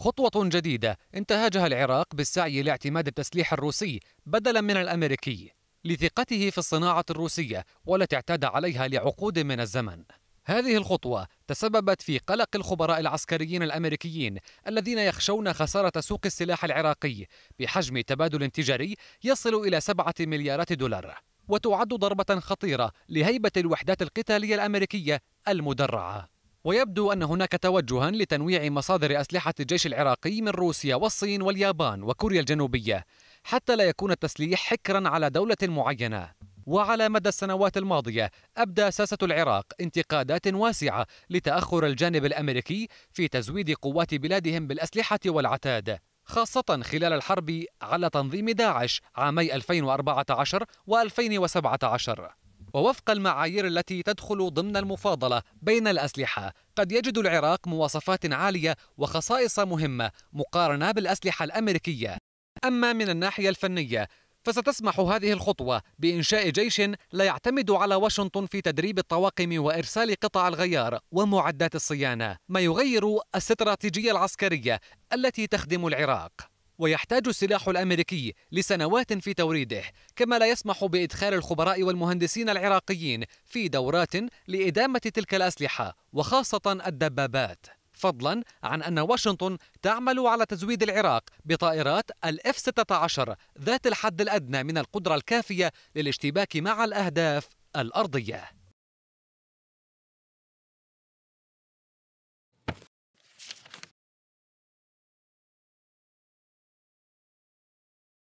خطوة جديدة انتهجها العراق بالسعي لاعتماد التسليح الروسي بدلا من الامريكي لثقته في الصناعة الروسية والتي اعتاد عليها لعقود من الزمن. هذه الخطوة تسببت في قلق الخبراء العسكريين الامريكيين الذين يخشون خسارة سوق السلاح العراقي بحجم تبادل تجاري يصل إلى سبعة مليارات دولار. وتعد ضربة خطيرة لهيبة الوحدات القتالية الأمريكية المدرعة ويبدو أن هناك توجها لتنويع مصادر أسلحة الجيش العراقي من روسيا والصين واليابان وكوريا الجنوبية حتى لا يكون التسليح حكرا على دولة معينة وعلى مدى السنوات الماضية أبدى ساسة العراق انتقادات واسعة لتأخر الجانب الأمريكي في تزويد قوات بلادهم بالأسلحة والعتاد خاصة خلال الحرب على تنظيم داعش عامي 2014 و 2017 ووفق المعايير التي تدخل ضمن المفاضلة بين الأسلحة قد يجد العراق مواصفات عالية وخصائص مهمة مقارنة بالأسلحة الأمريكية أما من الناحية الفنية فستسمح هذه الخطوة بإنشاء جيش لا يعتمد على واشنطن في تدريب الطواقم وإرسال قطع الغيار ومعدات الصيانة ما يغير الاستراتيجية العسكرية التي تخدم العراق ويحتاج السلاح الامريكي لسنوات في توريده، كما لا يسمح بادخال الخبراء والمهندسين العراقيين في دورات لادامه تلك الاسلحه وخاصه الدبابات. فضلا عن ان واشنطن تعمل على تزويد العراق بطائرات الاف 16 ذات الحد الادنى من القدره الكافيه للاشتباك مع الاهداف الارضيه